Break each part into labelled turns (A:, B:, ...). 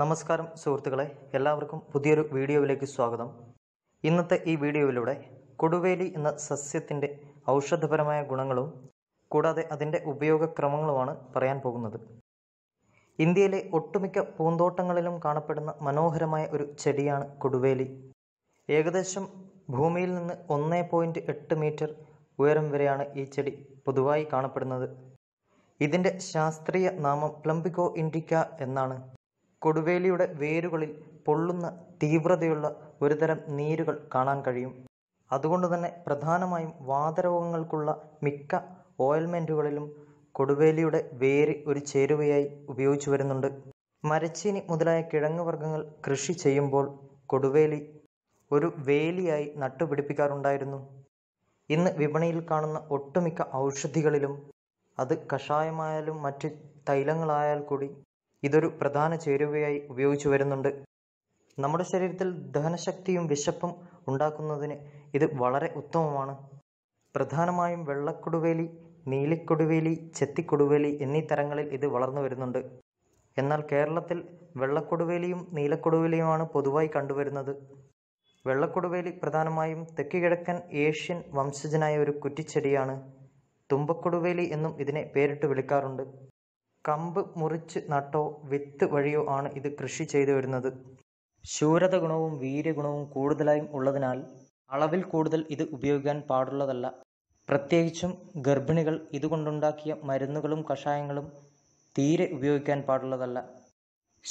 A: നമസ്കാരം സുഹൃത്തുക്കളെ എല്ലാവർക്കും പുതിയൊരു വീഡിയോയിലേക്ക് സ്വാഗതം ഇന്നത്തെ ഈ വീഡിയോയിലൂടെ കൊടുവേലി എന്ന സസ്യത്തിൻ്റെ ഔഷധപരമായ ഗുണങ്ങളും കൂടാതെ അതിൻ്റെ ഉപയോഗക്രമങ്ങളുമാണ് പറയാൻ പോകുന്നത് ഇന്ത്യയിലെ ഒട്ടുമിക്ക പൂന്തോട്ടങ്ങളിലും കാണപ്പെടുന്ന മനോഹരമായ ഒരു ചെടിയാണ് കൊടുവേലി ഏകദേശം ഭൂമിയിൽ നിന്ന് ഒന്നേ പോയിൻറ്റ് എട്ട് മീറ്റർ ഉയരം വരെയാണ് ഈ ചെടി പൊതുവായി കാണപ്പെടുന്നത് ഇതിൻ്റെ ശാസ്ത്രീയ നാമം പ്ലംബിക്കോ ഇൻഡിക്ക എന്നാണ് കൊടുവേലിയുടെ വേരുകളിൽ പൊള്ളുന്ന തീവ്രതയുള്ള ഒരുതരം നീരുകൾ കാണാൻ കഴിയും അതുകൊണ്ട് തന്നെ പ്രധാനമായും വാതരോഗങ്ങൾക്കുള്ള മിക്ക ഓയിൽമെൻറ്റുകളിലും കൊടുവേലിയുടെ വേര് ഒരു ചേരുവയായി ഉപയോഗിച്ചു വരുന്നുണ്ട് മരച്ചീനി മുതലായ കിഴങ്ങ് വർഗ്ഗങ്ങൾ കൃഷി ചെയ്യുമ്പോൾ കൊടുവേലി ഒരു വേലിയായി നട്ടുപിടിപ്പിക്കാറുണ്ടായിരുന്നു ഇന്ന് വിപണിയിൽ കാണുന്ന ഒട്ടുമിക്ക ഔഷധികളിലും അത് കഷായമായാലും മറ്റ് തൈലങ്ങളായാൽ കൂടി ഇതൊരു പ്രധാന ചേരുവയായി ഉപയോഗിച്ചു വരുന്നുണ്ട് നമ്മുടെ ശരീരത്തിൽ ദഹനശക്തിയും വിശപ്പും ഉണ്ടാക്കുന്നതിന് ഇത് വളരെ ഉത്തമമാണ് പ്രധാനമായും വെള്ളക്കൊടുവേലി നീലിക്കൊടുവേലി ചെത്തിക്കൊടുവേലി എന്നീ തരങ്ങളിൽ ഇത് വളർന്നു വരുന്നുണ്ട് എന്നാൽ കേരളത്തിൽ വെള്ളക്കൊടുവേലിയും നീലക്കൊടുവേലിയുമാണ് പൊതുവായി കണ്ടുവരുന്നത് വെള്ളക്കൊടുവേലി പ്രധാനമായും തെക്കുകിഴക്കൻ ഏഷ്യൻ വംശജനായ ഒരു കുറ്റിച്ചെടിയാണ് തുമ്പക്കൊടുവേലി എന്നും ഇതിനെ പേരിട്ട് വിളിക്കാറുണ്ട് കമ്പ് മുറിച്ച് നട്ടോ വിത്ത് വഴിയോ ആണ് ഇത് കൃഷി ചെയ്തു വരുന്നത് ശൂരത ഗുണവും വീര്യഗുണവും കൂടുതലായും ഉള്ളതിനാൽ അളവിൽ കൂടുതൽ ഇത് ഉപയോഗിക്കാൻ പാടുള്ളതല്ല പ്രത്യേകിച്ചും ഗർഭിണികൾ ഇതുകൊണ്ടുണ്ടാക്കിയ മരുന്നുകളും കഷായങ്ങളും തീരെ ഉപയോഗിക്കാൻ പാടുള്ളതല്ല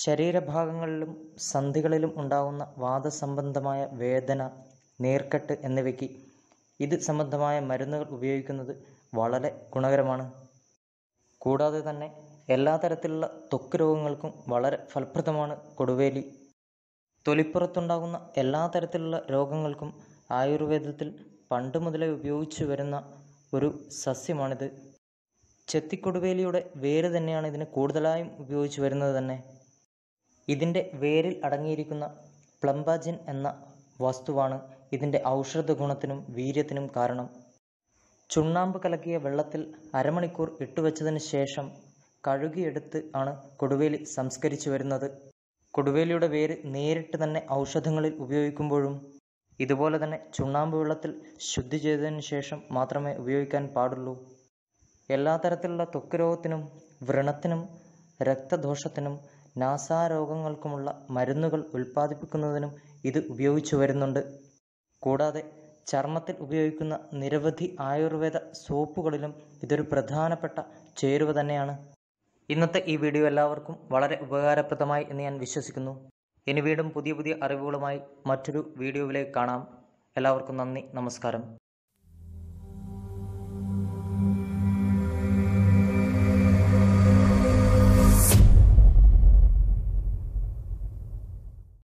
A: ശരീരഭാഗങ്ങളിലും സന്ധികളിലും ഉണ്ടാകുന്ന വാദസംബന്ധമായ വേദന നേർക്കെട്ട് എന്നിവയ്ക്ക് ഇത് സംബന്ധമായ മരുന്നുകൾ ഉപയോഗിക്കുന്നത് വളരെ ഗുണകരമാണ് കൂടാതെ തന്നെ എല്ലാ തരത്തിലുള്ള ത്വക്ക് രോഗങ്ങൾക്കും വളരെ ഫലപ്രദമാണ് കൊടുവേലി തൊലിപ്പുറത്തുണ്ടാകുന്ന എല്ലാ തരത്തിലുള്ള രോഗങ്ങൾക്കും ആയുർവേദത്തിൽ പണ്ട് മുതലേ ഉപയോഗിച്ചു വരുന്ന ഒരു സസ്യമാണിത് ചെത്തിക്കൊടുവേലിയുടെ വേര് തന്നെയാണ് ഇതിന് കൂടുതലായും ഉപയോഗിച്ച് വരുന്നത് തന്നെ ഇതിൻ്റെ വേരിൽ അടങ്ങിയിരിക്കുന്ന പ്ലംബാജിൻ എന്ന വസ്തുവാണ് ഇതിൻ്റെ ഔഷധ ഗുണത്തിനും വീര്യത്തിനും കാരണം ചുണ്ണാമ്പ് കലക്കിയ വെള്ളത്തിൽ അരമണിക്കൂർ ഇട്ടുവെച്ചതിന് ശേഷം കഴുകിയെടുത്ത് ആണ് കൊടുവേലി സംസ്കരിച്ചു വരുന്നത് കൊടുവേലിയുടെ വേര് നേരിട്ട് തന്നെ ഔഷധങ്ങളിൽ ഉപയോഗിക്കുമ്പോഴും ഇതുപോലെ തന്നെ ചുണ്ണാമ്പ് വെള്ളത്തിൽ ശുദ്ധി ചെയ്തതിന് ശേഷം മാത്രമേ ഉപയോഗിക്കാൻ പാടുള്ളൂ എല്ലാ തരത്തിലുള്ള ത്വക്ക് രോഗത്തിനും വ്രണത്തിനും രക്തദോഷത്തിനും നാസാരോഗങ്ങൾക്കുമുള്ള മരുന്നുകൾ ഉൽപ്പാദിപ്പിക്കുന്നതിനും ഇത് ഉപയോഗിച്ചു വരുന്നുണ്ട് കൂടാതെ ചർമ്മത്തിൽ ഉപയോഗിക്കുന്ന നിരവധി ആയുർവേദ സോപ്പുകളിലും ഇതൊരു പ്രധാനപ്പെട്ട ചേരുവ തന്നെയാണ് ഇന്നത്തെ ഈ വീഡിയോ എല്ലാവർക്കും വളരെ ഉപകാരപ്രദമായി എന്ന് ഞാൻ വിശ്വസിക്കുന്നു ഇനി വീണ്ടും പുതിയ പുതിയ അറിവുകളുമായി മറ്റൊരു വീഡിയോയിലേക്ക് കാണാം എല്ലാവർക്കും നന്ദി നമസ്കാരം